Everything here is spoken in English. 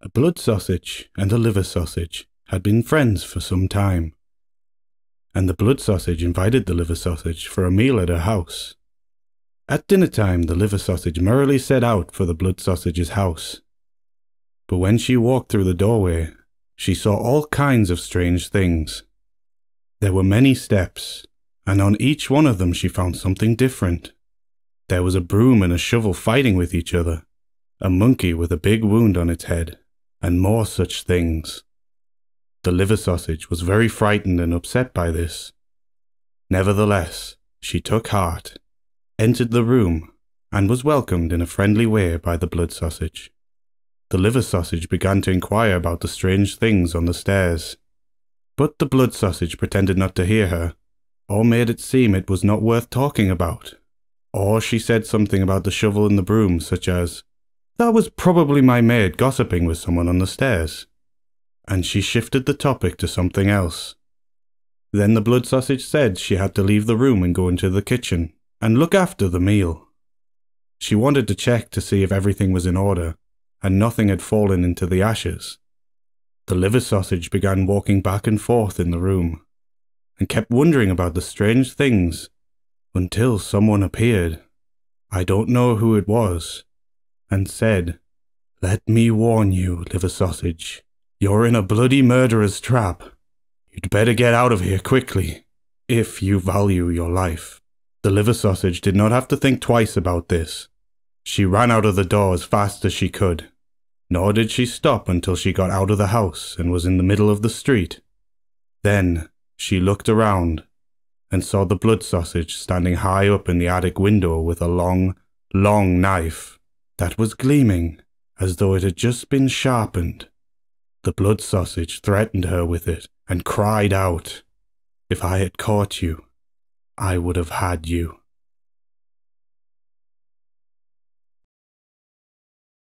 A blood sausage and a liver sausage had been friends for some time, and the blood sausage invited the liver sausage for a meal at her house. At dinner time, the liver sausage merrily set out for the blood sausage's house. But when she walked through the doorway, she saw all kinds of strange things. There were many steps, and on each one of them she found something different. There was a broom and a shovel fighting with each other, a monkey with a big wound on its head, and more such things. The liver sausage was very frightened and upset by this. Nevertheless, she took heart, entered the room, and was welcomed in a friendly way by the blood sausage. The liver sausage began to inquire about the strange things on the stairs. But the blood sausage pretended not to hear her, or made it seem it was not worth talking about. Or she said something about the shovel and the broom, such as, that was probably my maid gossiping with someone on the stairs. And she shifted the topic to something else. Then the blood sausage said she had to leave the room and go into the kitchen and look after the meal. She wanted to check to see if everything was in order and nothing had fallen into the ashes. The liver sausage began walking back and forth in the room and kept wondering about the strange things until someone appeared. I don't know who it was, and said, Let me warn you, liver sausage, you're in a bloody murderer's trap. You'd better get out of here quickly, if you value your life. The liver sausage did not have to think twice about this. She ran out of the door as fast as she could, nor did she stop until she got out of the house and was in the middle of the street. Then she looked around and saw the blood sausage standing high up in the attic window with a long, long knife that was gleaming as though it had just been sharpened. The blood sausage threatened her with it and cried out, If I had caught you, I would have had you.